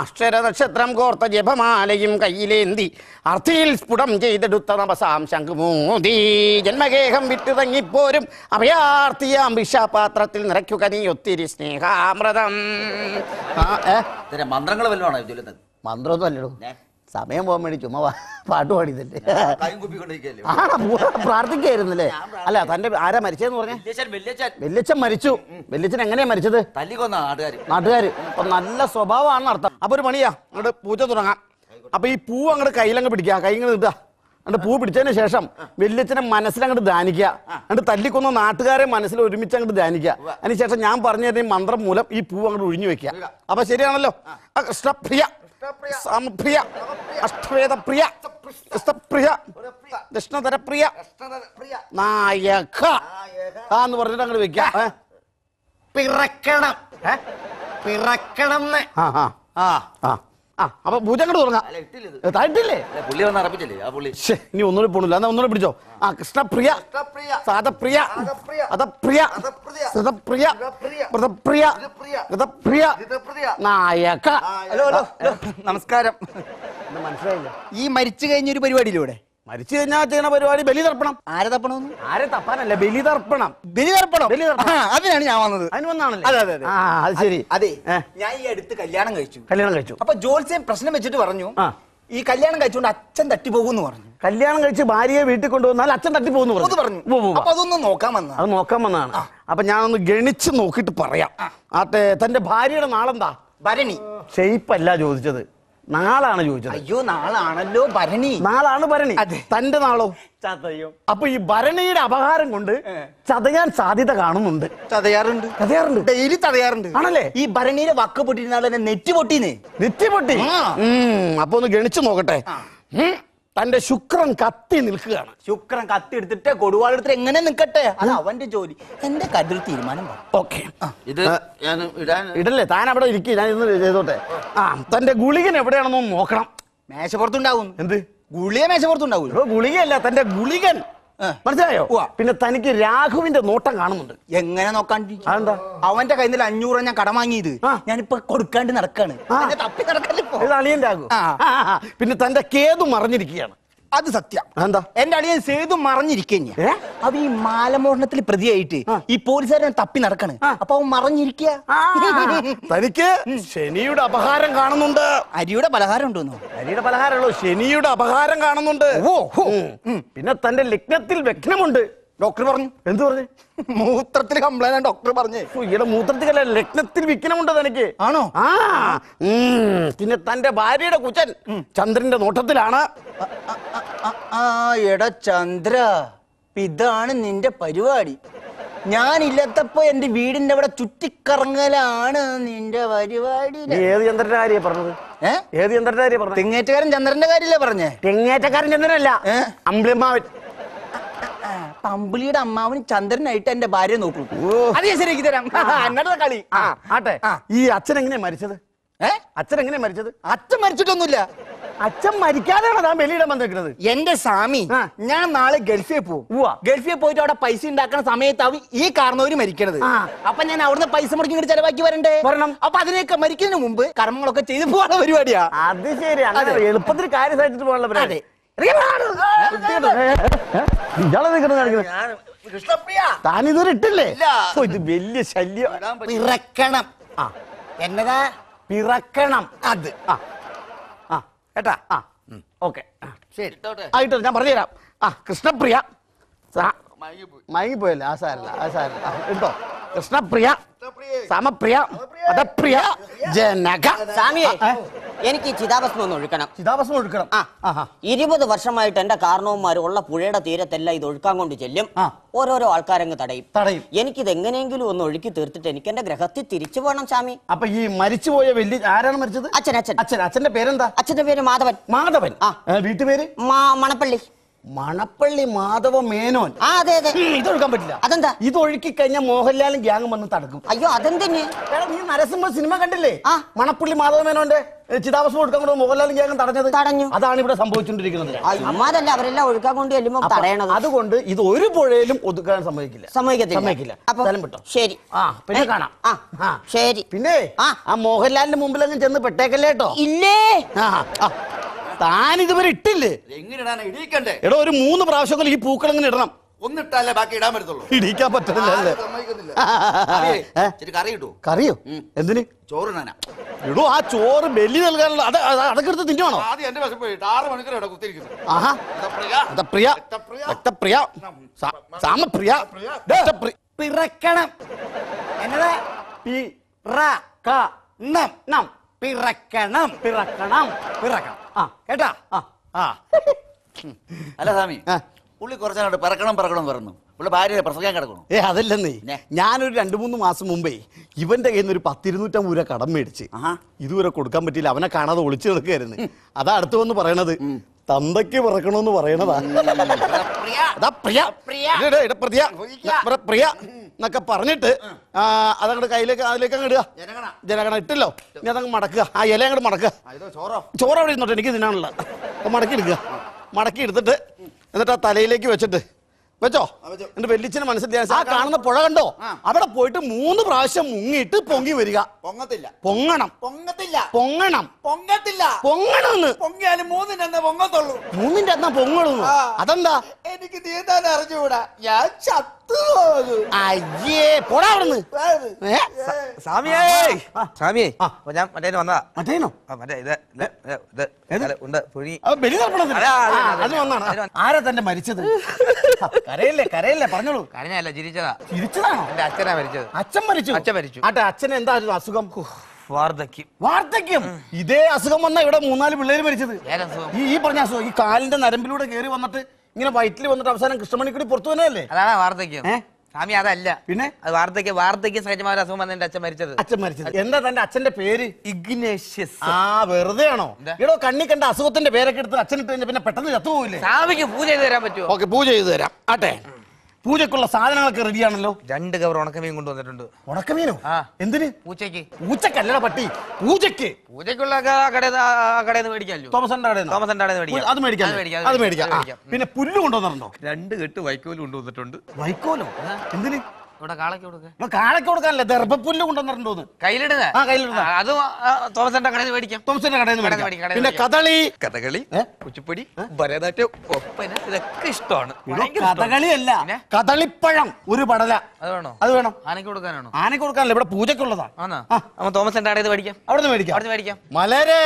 അക്ഷരനക്ഷത്രം കോർത്ത ജപമാലയും കയ്യിലേന്തി അർത്ഥിയിൽ സ്ഫുടം ചെയ്തെടുത്ത നവസാം ശംഖുമൂതി ജന്മഗേഹം വിട്ടിറങ്ങിപ്പോരും അഭയാർത്ഥിയാം വിഷാപാത്രത്തിൽ നിറയ്ക്കുക നീ ഒത്തിരി സ്നേഹാമൃതം മന്ത്രങ്ങൾ വല്ലതും ആണോ മന്ത്രമൊന്നും അല്ലടോ സമയം പോകാൻ വേണ്ടി ചുമ്മാ പാട്ട് പാടിയതല്ലേ പ്രാർത്ഥിക്കായിരുന്നല്ലേ അല്ല തന്റെ ആരാ മരിച്ചതെന്ന് പറഞ്ഞ വെല്ലിച്ചൻ മരിച്ചു വെല്ലിച്ചൻ എങ്ങനെയാ മരിച്ചത് നാട്ടുകാര് അപ്പൊ നല്ല സ്വഭാവമാണ് അർത്ഥം അപ്പൊ ഒരു പണിയാ അങ്ങോട്ട് പൂജ തുടങ്ങാം അപ്പൊ ഈ പൂ അങ്ങോട്ട് കയ്യിലങ്ങ് പിടിക്കുക കൈ ഇങ്ങനെ ഇടുക അങ്ങോട്ട് പൂ പിടിച്ചതിന് ശേഷം മനസ്സിൽ മനസ്സിലങ്ങോട്ട് ധ്യാനിക്കുക അങ്ങോട്ട് തല്ലിക്കൊന്ന നാട്ടുകാരെ മനസ്സിൽ ഒരുമിച്ച് അങ്ങോട്ട് ധ്യാനിക്കുക അതിനുശേഷം ഞാൻ പറഞ്ഞു തരുന്ന മന്ത്രം മൂലം ഈ പൂ അങ്ങോട്ട് ഒഴിഞ്ഞു വെക്കുക അപ്പൊ ശരിയാണല്ലോ കൃഷ്ണപ്രിയ സാമപ്രിയ അഷ്ടവേദപ്രിയ പ്രിയ കൃഷ്ണതരപ്രിയ നായക ആ എന്ന് പറഞ്ഞിട്ട് അങ്ങോട്ട് വെക്കാം പിറക്കണം പിറക്കണം ആ ആ ആ ആ അപ്പൊ പൂജങ്ങട് തുടങ്ങാം താഴ്ത്തില്ലേ പുള്ളി വന്ന് അറപ്പിച്ചില്ലേ ആ പുള്ളി ഇനി ഒന്നുകൂടി പോണില്ല എന്നാ ഒന്നുകൂടി പിടിച്ചോ ആ കൃഷ്ണപ്രിയ സാധപ്രിയ അതപ്രിയ സതപ്രിയ മൃതപ്രിയ മൃതപ്രിയ നായക ഹലോ ഹലോ നമസ്കാരം മനസ്സിലായില്ല ഈ മരിച്ചു കഴിഞ്ഞ കഴിഞ്ഞൊരു പരിപാടിയിലൂടെ മരിച്ചു കഴിഞ്ഞാൽ ചെയ്യുന്ന പരിപാടി ബലി തർപ്പണം ആരെ തപ്പണം ആരെ തപ്പാനല്ല ബലി തർപ്പണം ബലി തർപ്പണം ബലി തർപ്പണം അതിനാണ് ഞാൻ വന്നത് അതിന് വന്നാണല്ലേ അതെ അതെ ആ അത് ശരി അതെ ഞാൻ ഈ അടുത്ത് കല്യാണം കഴിച്ചു കല്യാണം കഴിച്ചു അപ്പൊ ജോത്സ്യം പ്രശ്നം വെച്ചിട്ട് പറഞ്ഞു ഈ കല്യാണം കഴിച്ചുകൊണ്ട് അച്ഛൻ തട്ടിപ്പോകുമെന്ന് പറഞ്ഞു കല്യാണം കഴിച്ച് ഭാര്യയെ വീട്ടിൽ കൊണ്ടുവന്നാൽ അച്ഛൻ തട്ടിപ്പോകുന്നു പറഞ്ഞു പറഞ്ഞു അപ്പൊ അതൊന്ന് നോക്കാൻ വന്ന അത് നോക്കാൻ വന്നാണ് അപ്പൊ ഞാനൊന്ന് ഗണിച്ച് നോക്കിയിട്ട് പറയാം ആ തന്റെ ഭാര്യയുടെ നാളെന്താ ഭരണി ഷെയ്പ്പല്ല ചോദിച്ചത് നാളാണ് ചോദിച്ചത് അയ്യോ നാളാണല്ലോ ഭരണി നാളാണ് ഭരണി തന്റെ നാളോ ചതയോ അപ്പൊ ഈ ഭരണിയുടെ അപഹാരം കൊണ്ട് ചതയാൻ സാധ്യത കാണുന്നുണ്ട് ചതയാറുണ്ട് ചതയാറുണ്ട് ഡെയിലി ചതയാറുണ്ട് ആണല്ലേ ഈ ഭരണിയുടെ വക്ക് പൊട്ടിയിരുന്നാൾ തന്നെ നെറ്റി പൊട്ടീനെ നെറ്റി പൊട്ടി അപ്പൊ ഒന്ന് ഗണിച്ചു നോക്കട്ടെ തന്റെ ശുക്രൻ കത്തി നിൽക്കുകയാണ് ശുക്രൻ കത്തി എടുത്തിട്ട് കൊടുവാളെടുത്തിട്ട് എങ്ങനെ നിൽക്കട്ടെ അത് അവന്റെ ജോലി എന്റെ കരുതൽ തീരുമാനം ഓക്കെ ഇത് ഞാൻ ഇടാൻ ഇടല്ലേ താൻ അവിടെ ഇരിക്കും ഞാൻ ഇന്ന് ചെയ്തോട്ടെ ആ തന്റെ ഗുളികൻ എവിടെയാണെന്ന് നോക്കണം മേശപ്പുറത്തുണ്ടാവും എന്ത് ഗുളിയ മേശപ്പുറത്തുണ്ടാവും ഗുളികയല്ല തന്റെ ഗുളികൻ മനസ്സിലായോ പിന്നെ തനിക്ക് രാഘുവിന്റെ നോട്ടം കാണുന്നുണ്ട് എങ്ങനെ നോക്കാണ്ടി അതെന്താ അവന്റെ കയ്യിൽ നിന്ന് അഞ്ഞൂറ് ഞാൻ കടം വാങ്ങിയത് ഞാനിപ്പോ കൊടുക്കാണ്ട് നടക്കാണ് തപ്പി പിന്നെ തന്റെ കേതു മറിഞ്ഞിരിക്കുകയാണ് അത് സത്യം എന്താ എന്റെ അളിയൻ സേതു മറിഞ്ഞിരിക്കഞ്ഞ അത് ഈ മാലമോഷണത്തിൽ പ്രതിയായിട്ട് ഈ പോലീസുകാരൻ തപ്പി നടക്കണ് അപ്പൊ അവൻ മറിഞ്ഞിരിക്കുക തനിക്ക് ശനിയുടെ അപഹാരം കാണുന്നുണ്ട് അരിയുടെ പലഹാരം ഉണ്ടോന്നു അരിയുടെ പലഹാരമുള്ളൂ ശനിയുടെ അപഹാരം കാണുന്നുണ്ട് പിന്നെ തന്റെ ലഗ്നത്തിൽ വ്യക്തമുണ്ട് ഡോക്ടർ പറഞ്ഞു എന്ത് പറഞ്ഞു മൂത്രത്തിൽ കംപ്ലൈന്റ് ഡോക്ടർ പറഞ്ഞേ മൂത്രത്തിൽ അല്ല രക്തത്തിൽ വിക്കനമുണ്ടത് എനിക്ക് ആണോ ആ പിന്നെ തന്റെ ഭാര്യയുടെ കുച്ചൻ ചന്ദ്രന്റെ നോട്ടത്തിലാണ് ആ എടാ ചന്ദ്ര ഇതാണ് നിന്റെ പരിപാടി ഞാനില്ലാത്തപ്പോ എന്റെ വീടിന്റെ അവിടെ ചുറ്റിക്കറങ്ങലാണ് നിന്റെ പരിപാടി ഏത് ചന്ദ്രന്റെ കാര്യം പറഞ്ഞത് ഏത് ചന്ദ്രന്റെ കാര്യം പറഞ്ഞു തെങ്ങേറ്റക്കാരൻ ചന്ദ്രന്റെ കാര്യല്ലേ പറഞ്ഞേ തെങ്ങേറ്റക്കാരൻ ചന്ദ്രനല്ല അമ്പിളിമാവൻ തമ്പിളിയുടെ അമ്മാവൻ ചന്ദ്രനായിട്ട് എന്റെ ഭാര്യ നോക്കും അത് ഞാൻ ശരിയാക്കി തരാം കളി ആ ആട്ടെ ഈ അച്ഛൻ എങ്ങനെ മരിച്ചത് ഏ അച്ഛൻ എങ്ങനെ മരിച്ചത് അച്ഛൻ മരിച്ചിട്ടൊന്നുമില്ല അച്ഛൻ മരിക്കാതെയാണ് താൻ വെളിയിടാൻ വന്നിരിക്കുന്നത് എന്റെ സ്വാമി ഞാൻ നാളെ ഗൾഫിൽ പോവും ഗൾഫിൽ പോയിട്ട് അവിടെ പൈസ ഉണ്ടാക്കുന്ന സമയത്താവും ഈ കാരണവര് മരിക്കണത് അപ്പൊ ഞാൻ അവിടുന്ന് പൈസ മുടക്കി ഇങ്ങോട്ട് ചെലവാക്കി വരണ്ടേ വരണം അപ്പൊ അതിനൊക്കെ മരിക്കുന്നതിന് മുമ്പ് കർമ്മങ്ങളൊക്കെ ചെയ്തു പോകാനുള്ള പരിപാടിയാ അത് ശരി എളുപ്പത്തിൽ കാര്യമായിട്ട് പോകാനുള്ള പരിപാടി താനിതുവരെ ഇട്ടില്ലേ ഇത് വലിയ ശല്യം പിറക്കണം ആ എന്നതാ പിറക്കണം അത് ആ ആ ഏട്ടാ ആ ഓക്കെ ശരി ആയിട്ടോ ഞാൻ പറഞ്ഞുതരാം ആ കൃഷ്ണപ്രിയ മയങ്ങിപ്പോയല്ലേ ആ സാരല്ല ആ സാരല്ല എടുത്തോ കൃഷ്ണപ്രിയ സമപ്രിയ അതപ്രിയ ജനക സ്വാമിയെ എനിക്ക് ഈ ചിതാഭസ്മം ഒന്ന് ഒഴുക്കണം ചിതാഭസ്മം ഒഴുക്കണം ആ ഇരുപത് വർഷമായിട്ട് എന്റെ കാരണവന്മാർ ഉള്ള പുഴയുടെ തീരത്തെല്ലാം ഇത് ഒഴുക്കാൻ കൊണ്ട് ചെല്ലും ഓരോരോ ആൾക്കാരങ്ങ് തടയും തടയും എനിക്കിത് എങ്ങനെയെങ്കിലും ഒന്ന് ഒഴുക്കി തീർത്തിട്ട് എനിക്ക് എന്റെ ഗ്രഹത്തിൽ തിരിച്ചു പോകണം സ്വാമി അപ്പൊ ഈ മരിച്ചുപോയ വലിയ ആരാണ് മരിച്ചത് അച്ഛൻ അച്ഛൻ അച്ഛൻ അച്ഛന്റെ പേരെന്താ അച്ഛന്റെ പേര് മാധവൻ മാധവൻ ആ വീട്ടുപേര് മണപ്പള്ളി മണപ്പള്ളി മാധവ മേനോൻ ആ അതെ ഇതൊഴുക്കാൻ പറ്റില്ല അതെന്താ ഇതൊഴുക്കി കഴിഞ്ഞാൽ മോഹൻലാലും ഗ്യാങ് വന്ന് തടുക്കും അയ്യോ അതെന്തന്നെ നീ നരസിംഹ സിനിമ കണ്ടില്ലേ ആ മണപ്പള്ളി മാധവ മേനോന്റെ ചിതാഭസ്മം ഒഴുക്കാൻ കൊണ്ട് മോഹൻലാലും ഗ്യാങ് തടഞ്ഞത് തടഞ്ഞു അതാണ് ഇവിടെ സംഭവിച്ചുകൊണ്ടിരിക്കുന്നത് അമ്മാരല്ല അവരെല്ലാം ഒഴുക്കാൻ കൊണ്ട് ചെല്ലുമ്പോൾ തടയണത് അതുകൊണ്ട് ഇത് ഒരു പുഴയിലും ഒതുക്കാൻ സമ്മതിക്കില്ല സമ്മതിക്കില്ല ശരി ആ പിന്നെ കാണാം ആ ശരി പിന്നെ ആ മോഹൻലാലിന്റെ മുമ്പിൽ അങ്ങ് ചെന്ന് പെട്ടേക്കല്ലേട്ടോ ഇല്ലേ ആ താൻ ഇതുവരെ ഇട്ടില്ലേ എങ്ങനെ ഇടിക്കണ്ടേ എടോ ഒരു മൂന്ന് പ്രാവശ്യം ഈ പൂക്കൾ ഇങ്ങനെ ഇടണം ഒന്നിട്ടല്ലേ ബാക്കി ഇടാൻ പറ്റത്തുള്ളൂ ഇടിക്കാൻ പറ്റത്തില്ല കറിയോ എന്തിന് ചോറിനാ ഇടൂ ആ ചോറ് ബലി നൽകാനുള്ള അത് അതൊക്കെ എടുത്ത് തിന്നുവാണോ പിറക്കണം പിറക്കണം പിറക്കണം പിറക്കണം പിറക്കണം ആ കേട്ടാ ആ അല്ല സ്വാമി പുള്ളി കുറച്ചാണ്ട് പറക്കണം പറക്കണം പറഞ്ഞു പുള്ളി ഭാര്യ പ്രസംഗം കിടക്കണം ഏ അതല്ലെന്നേ ഞാനൊരു രണ്ട് മൂന്ന് മാസം മുമ്പേ ഇവന്റെ കയ്യിൽ നിന്ന് ഒരു പത്തിരുന്നൂറ്റമ്പത് രൂപ കടം മേടിച്ച് ഇതുവരെ കൊടുക്കാൻ പറ്റിയില്ല അവനെ കാണാതെ ഒളിച്ചു നിൽക്കുകയായിരുന്നു അതാ അടുത്ത് വന്ന് പറയണത് തന്തയ്ക്ക് പിറക്കണമെന്ന് പറയണതാ പ്രിയ എന്നൊക്കെ പറഞ്ഞിട്ട് അതങ്ങട് കയ്യിലേക്ക് അതിലേക്ക് അങ്ങ് ഇടുക ജനഗണ. ഇട്ടല്ലോ ഇനി അതങ്ങ് മടക്കുക ആ ഇല അങ്ങോട്ട് മടക്കുക ഇതോ ചോറ് അവിടെ ഇരുന്നോട്ടെ എനിക്ക് ഇതിനാണല്ലോ അപ്പൊ മടക്കി എടുക്കുക മടക്കി എടുത്തിട്ട് എന്നിട്ട് ആ തലയിലേക്ക് വെച്ചിട്ട് വെച്ചോ എന്റെ വെല്ലിച്ചിന് മനസ്സിലായി ആ കാണുന്ന പുഴ കണ്ടോ അവിടെ പോയിട്ട് മൂന്ന് പ്രാവശ്യം മുങ്ങിയിട്ട് പൊങ്ങി വരിക പൊങ്ങത്തില്ല പൊങ്ങണം പൊങ്ങത്തില്ല പൊങ്ങണം പൊങ്ങത്തില്ല പൊങ്ങണം പൊങ്ങിയാലും മൂന്നിന്റെ അന്ന് പൊങ്ങത്തുള്ളൂ മൂന്നിന്റെ എന്നാ പൊങ്ങളൂ അതെന്താ എനിക്ക് തീർത്താൻ അറിഞ്ഞുകൂടാ ഞാൻ ചത്തു അയ്യേ പോടാ അവിടുന്ന് ഏ? സാമിയേ ഞാൻ മറ്റേ വന്നതാ മറ്റേനോ മറ്റേ ഇത് ആരാ തന്റെ മരിച്ചത് ആ, കരയല്ലേ പറഞ്ഞോളൂ കരഞ്ഞല്ല ചിരിച്ചതാ തിരിച്ചതാണോ എന്റെ അച്ഛനാ മരിച്ചത് അച്ഛൻ മരിച്ചു അച്ഛൻ മരിച്ചു. ആട്ടെ അച്ഛൻ എന്തായിരുന്നു അസുഖം വാർദ്ധക്യം വാർദ്ധക്യം ഇതേ അസുഖം വന്ന ഇവിടെ മൂന്നാല് പിള്ളേര് മരിച്ചത് ഈ ഈ പറഞ്ഞ അസുഖം ഈ കാലിന്റെ നരമ്പിലൂടെ കയറി വന്നിട്ട് ഇങ്ങനെ വയറ്റിൽ വന്നിട്ട് അവസാനം കൃഷ്ണമണിക്കൂടി പുറത്തു വന്നതല്ലേ അതാണ് വാർദ്ധക്യം സ്വാമി അതല്ല പിന്നെ അത് വാർദ്ധക്യ വാർദ്ധക്യ സഹജമായ അസുഖം വന്ന എന്റെ അച്ഛൻ മരിച്ചത് അച്ഛൻ മരിച്ചത് എന്താ തന്റെ അച്ഛന്റെ പേര് ഇഗ്നേഷ്യസ് ആ വെറുതെ ആണോ ഇടോ കണ്ണി കണ്ട അസുഖത്തിന്റെ പേരൊക്കെ എടുത്ത് അച്ഛൻ ഇട്ട് കഴിഞ്ഞാൽ പിന്നെ പെട്ടെന്ന് ചത്തുപോയില്ലേ സ്വാമിക്ക് പൂജ ചെയ്ത് തരാൻ പറ്റുമോ ഓക്കെ പൂജ ചെയ്ത് തരാം ആട്ടെ പൂജക്കുള്ള സാധനങ്ങളൊക്കെ റെഡിയാണല്ലോ രണ്ട് കവർ ഉണക്കമീൻ കൊണ്ടുവന്നിട്ടുണ്ട് ഉണക്കമീനോ ആ. എന്തിന് പൂച്ചയ്ക്ക് പൂച്ചക്കല്ലട പട്ടി പൂജക്ക് പൂജയ്ക്കുള്ള കടയിൽ കടയിൽ അത് അത് പിന്നെ പുല്ല് കൊണ്ടുവന്നിട്ടുണ്ടോ രണ്ട് കെട്ട് വൈക്കോലും കൊണ്ടുവന്നിട്ടുണ്ട് വൈക്കോലോ എന്തിന് ഇവിടെ കാളയ്ക്ക് കൊടുക്ക ദർഭപ്പുല്ല് കൊണ്ടുവന്നിട്ടുണ്ടോന്ന് കയ്യിലിടുക ആ കടയിൽ കടയിൽ പിന്നെ കുച്ചിപ്പടി ഭരതനാട്യം ഒപ്പന ഇതൊക്കെ ഇഷ്ടമാണ് കഥകളി അല്ല കഥളിപ്പഴം ഒരു പടല അത് വേണോ അത് വേണം ആനയ്ക്ക് കൊടുക്കാനാണോ ആനയ്ക്ക് കൊടുക്കാനല്ല ഇവിടെ പൂജക്കുള്ളതാ ആണോ തോമസിന്റെ കടയിൽ അവിടെ മേടിക്കാം മേടിക്കാം മലര്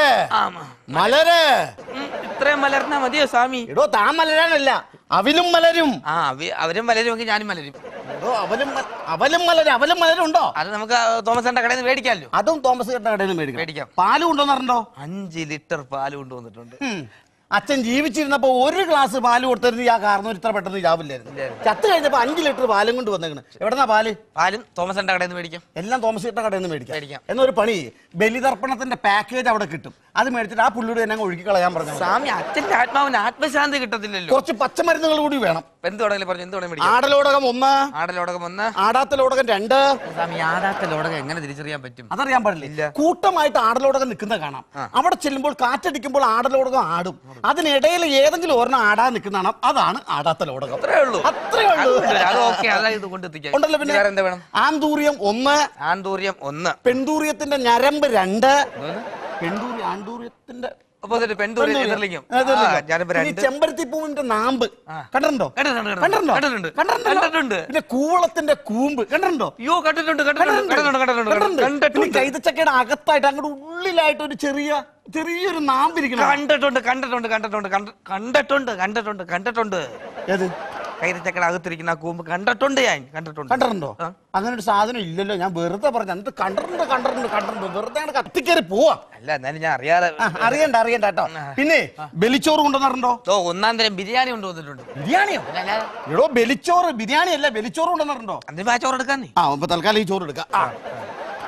മലര് ഇത്രയും മലർന്നാ മതിയോ സ്വാമി എടോ താ മലരാനല്ല അവനും മലരും ആ അവരും മലരും ഞാനും മലരും അവനും അവലും മലര് അവലും മലരുണ്ടോ അത് നമുക്ക് തോമസ് ചേട്ടൻ കടയിൽ നിന്ന് മേടിക്കാമല്ലോ അതും തോമസ് ചേട്ടൻ കടയിൽ നിന്ന് മേടിക്കാം മേടിക്കാം പാല് കൊണ്ടുവന്നിട്ടുണ്ടോ അഞ്ച് ലിറ്റർ പാല് കൊണ്ടുവന്നിട്ടുണ്ട് അച്ഛൻ ജീവിച്ചിരുന്നപ്പോ ഒരു ഗ്ലാസ് പാല് കൊടുത്തിരുന്ന ആ കാരണം ഇത്ര പെട്ടെന്ന് ചാവില്ലായിരുന്നു ചത്ത് കഴിഞ്ഞപ്പോ അഞ്ച് ലിറ്റർ പാലും കൊണ്ട് വന്നേക്കണ് എവിടെന്നാ പാല് പാലും തോമസ് ചേട്ടൻ കടയിൽ നിന്ന് മേടിക്കാം എല്ലാം തോമസ് ചേട്ടൻ കടയിൽ നിന്ന് മേടിക്കാം മേടിക്കാം എന്നൊരു പണി ബലിതർപ്പണത്തിന്റെ പാക്കേജ് അവിടെ കിട്ടും അത് മേടിച്ചിട്ട് ആ പുള്ളിയോട് എന്നെ ഒഴുക്കി കളയാൻ പറഞ്ഞു സ്വാമി അച്ഛന്റെ ആത്മാവിന് ആത്മശാന്തി കിട്ടത്തില്ലല്ലോ കുറച്ച് പച്ചമരുന്നുകൾ കൂടി വേണം എന്ത് തുടങ്ങി പറഞ്ഞു എന്ത് തുടങ്ങി ആടലോടകം ഒന്ന് ആടലോടകം ഒന്ന് ആടാത്ത ലോടകം രണ്ട് സ്വാമി ആടാത്ത ലോടകം എങ്ങനെ തിരിച്ചറിയാൻ പറ്റും അതറിയാൻ പാടില്ല കൂട്ടമായിട്ട് ആടലോടകം നിൽക്കുന്ന കാണാം അവിടെ ചെല്ലുമ്പോൾ കാറ്റടിക്കുമ്പോൾ ആടലോടകം ആടും അതിനിടയിൽ ഏതെങ്കിലും ഒരെണ്ണം ആടാൻ നിൽക്കുന്നതാണ് അതാണ് ആടാത്ത ലോടകം അത്രേ ഉള്ളൂ അത്രേ ഉള്ളൂ ഉണ്ടല്ലോ പിന്നെ ആന്തൂര്യം ഒന്ന് ആന്തൂര്യം ഒന്ന് പെൺതൂര്യത്തിന്റെ ഞരമ്പ് രണ്ട് പെൺതൂരി ചെമ്പരത്തി നാമ്പ് കൂമ്പ് കൈതച്ചക്കയുടെ അകത്തായിട്ട് അങ്ങോട്ട് ഉള്ളിലായിട്ട് ഒരു ചെറിയ ചെറിയൊരു നാമ്പ് കണ്ടിട്ടുണ്ട് കണ്ടിട്ടുണ്ട് കണ്ടിട്ടുണ്ട് കണ്ടിട്ടുണ്ട് കണ്ടിട്ടുണ്ട് കണ്ടിട്ടുണ്ട് ഏത് കൈതച്ചക്കടെ അകത്തിരിക്കുന്ന കൂമ്പ് കണ്ടിട്ടുണ്ട് ഞാൻ കണ്ടിട്ടുണ്ട് കണ്ടിട്ടുണ്ടോ അങ്ങനെ ഒരു സാധനം ഇല്ലല്ലോ ഞാൻ വെറുതെ പറഞ്ഞു എന്നിട്ട് കണ്ടിട്ടുണ്ട് കണ്ടിട്ടുണ്ട് കണ്ടിട്ടുണ്ട് വെറുതെ അങ്ങനെ കത്തിക്കേറി പോവാ അല്ല എന്നാലും ഞാൻ അറിയാതെ അറിയണ്ട അറിയണ്ട കേട്ടോ പിന്നെ ബലിച്ചോറ് കൊണ്ടുവന്നിട്ടുണ്ടോ ഓ ഒന്നാം തരം ബിരിയാണി കൊണ്ടുവന്നിട്ടുണ്ട് ബിരിയാണിയോ എടോ ബലിച്ചോറ് ബിരിയാണി അല്ല ബലിച്ചോറ് കൊണ്ടുവന്നിട്ടുണ്ടോ അതിന് ആ ചോറ് എടുക്കാൻ നീ ആ അപ്പൊ തൽക്കാലം ഈ ചോറ് എടുക്കാം ആ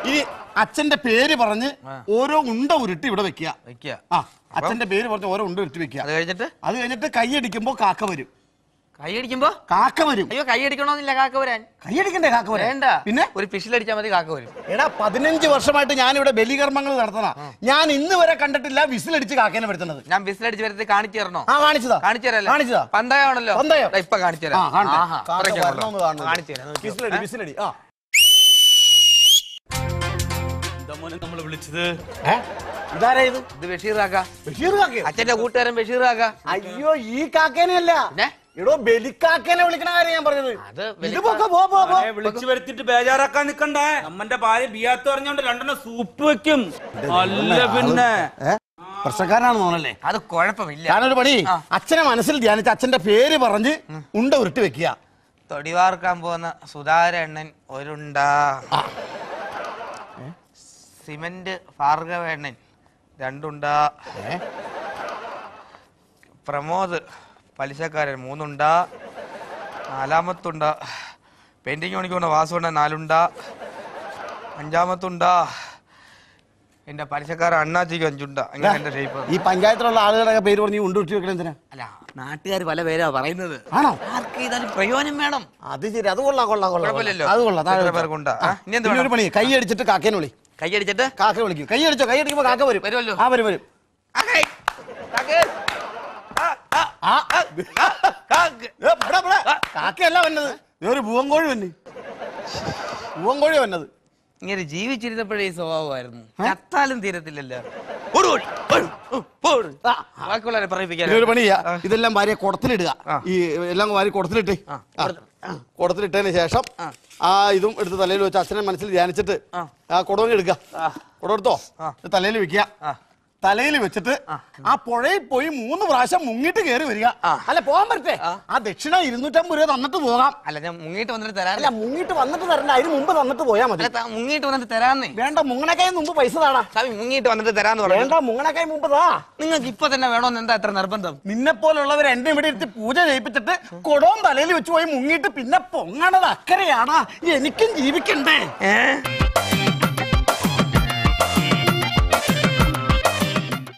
ഇനി അച്ഛന്റെ പേര് പറഞ്ഞ് ഓരോ ഉണ്ട ഉരുട്ടി ഇവിടെ വെക്കുക വെക്കുക ആ അച്ഛന്റെ പേര് പറഞ്ഞ് ഓരോ ഉണ്ട ഉരുട്ടി വെക്കുക അത് കഴിഞ്ഞിട്ട് അത് കഴിഞ്ഞിട്ട് കൈയടിക്കുമ്പോ കാക്ക വരും കൈയടിക്കുമ്പോ കാക്ക വരും അയ്യോ കൈയടിക്കണമെന്നില്ല കാക്ക വരാൻ കൈയടിക്കണ്ടേ കാക്ക വരാൻ വേണ്ട പിന്നെ ഒരു പിശിലടിച്ചാൽ മതി കാക്ക വരും എടാ പതിനഞ്ച് വർഷമായിട്ട് ഞാൻ ഇവിടെ ബലികർമ്മങ്ങൾ നടത്തണ ഞാൻ ഇന്ന് വരെ കണ്ടിട്ടില്ല വിസിലടിച്ച് കാക്കേനെ വരുത്തുന്നത് ഞാൻ വിസിലടിച്ച് വരുത്തി കാണിച്ചു തരണോ ആ കാണിച്ചതാ കാണിച്ചു തരല്ലേ കാണിച്ചതാ പന്തയാണല്ലോ പന്തയോ ഇപ്പൊ കാണിച്ചു തരാം കാണിച്ചു നമ്മൾ വിളിച്ചത് ഇത് ബഷീർ കാക്ക ബഷീർ കാക്ക അച്ഛന്റെ കൂട്ടുകാരൻ ബഷീർ കാക്ക അയ്യോ ഈ കാക്കേനല്ല എടോ ബലിക്കാക്കനെ വിളിക്കണ കാര്യം ഞാൻ പറഞ്ഞത് അത് ഇത് പോ, പോ, പോ. വിളിച്ചു വരുത്തിട്ട് ബേജാറാക്കാൻ നിക്കണ്ടേ നമ്മന്റെ ഭാര്യ ബിയാത്ത് പറഞ്ഞോണ്ട് രണ്ടെണ്ണം സൂപ്പ് വെക്കും അല്ല പിന്നെ ഏ? പ്രശ്നക്കാരനാണെന്ന് തോന്നല്ലേ അത് കുഴപ്പമില്ല ഞാനൊരു പണി ആ. അച്ഛനെ മനസ്സിൽ ധ്യാനിച്ച് അച്ഛന്റെ പേര് പറഞ്ഞ് ഉണ്ട ഉരുട്ടി വെക്കുക തൊടിവാർക്കാൻ പോകുന്ന സുധാകരണ്ണൻ ഒരുണ്ട സിമന്റ് ഭാർഗവേണ്ണൻ രണ്ടുണ്ട ഏ? പ്രമോദ് പലിശക്കാരൻ മൂന്നുണ്ട നാലാമത്തുണ്ട പെയിൻറ്റിങ് പണിക്കൊണ്ട് വാസുണ്ട നാലുണ്ട അഞ്ചാമത്തുണ്ട എന്റെ പലിശക്കാരൻ അണ്ണാച്ചിക്ക് അഞ്ചുണ്ട അങ്ങനെ ഷേപ്പ് ഈ പഞ്ചായത്തിലുള്ള ആളുകളുടെ പേര് പറഞ്ഞ് ഉണ്ടുട്ടി വെക്കണം അല്ല നാട്ടുകാർ പല പേരാ പറയുന്നത് ആണോ ആർക്ക് ചെയ്താലും പ്രയോജനം വേണം അത് ശരി അത് കൊള്ളാം കൊള്ളാം കൊള്ളാം അത് കൊള്ളാം താഴെ പേർക്കുണ്ട് ഒരു പണി കൈ അടിച്ചിട്ട് കാക്കേനെ വിളി കൈയടിച്ചിട്ട് കാക്ക വിളിക്കും കൈ അടിച്ചോ കൈ അടിക്കുമ്പോ കാക്ക വരും വരുമല്ലോ ആ വരും വരും കാക്കയല്ല വന്നത് ഇതൊരു പൂവൻകോഴി വന്നി പൂവൻകോഴി വന്നത് ഇങ്ങനെ ജീവിച്ചിരുന്നപ്പോഴേ ഈ സ്വഭാവമായിരുന്നു ചത്താലും തീരത്തില്ലല്ലോ ഇതെല്ലാം ഭാര്യ കുടത്തിലിടുക ഈ എല്ലാം ഭാര്യ കുടത്തിലിട്ടേ കുടത്തിലിട്ടതിന് ശേഷം ആ ഇതും എടുത്ത് തലയിൽ വെച്ച് അച്ഛനെ മനസ്സിൽ ധ്യാനിച്ചിട്ട് ആ കുടവങ്ങ് എടുക്കുക കുടം എടുത്തോ തലയിൽ വെക്കുക തലയിൽ വെച്ചിട്ട് ആ പുഴയിൽ പോയി മൂന്ന് പ്രാവശ്യം മുങ്ങിട്ട് കയറി വരിക അല്ല പോകാൻ പറ്റേ ആ ദക്ഷിണ ഇരുന്നൂറ്റമ്പത് രൂപ തന്നിട്ട് പോകാം അല്ല ഞാൻ മുങ്ങിട്ട് വന്നിട്ട് തരാം അല്ല മുങ്ങിട്ട് വന്നിട്ട് തരണ്ട അതിന് മുമ്പ് തന്നിട്ട് പോയാൽ മതി മുങ്ങിട്ട് വന്നിട്ട് തരാന്ന് വേണ്ട മുങ്ങണക്കായി മുമ്പ് പൈസ താണാ സ്വാമി മുങ്ങിട്ട് വന്നിട്ട് തരാന്ന് പറഞ്ഞു വേണ്ട മുങ്ങണക്കായി മുമ്പ് താ നിങ്ങൾക്ക് ഇപ്പൊ തന്നെ വേണോന്ന് എന്താ എത്ര നിർബന്ധം നിന്നെ പോലുള്ളവർ എന്റെ ഇവിടെ എടുത്ത് പൂജ ചെയ്യിപ്പിച്ചിട്ട് കൊടവും തലയിൽ വെച്ച് പോയി മുങ്ങിട്ട് പിന്നെ പൊങ്ങണത് അക്കരയാടാ എനിക്കും ജീവിക്കണ്ടേ ഏഹ്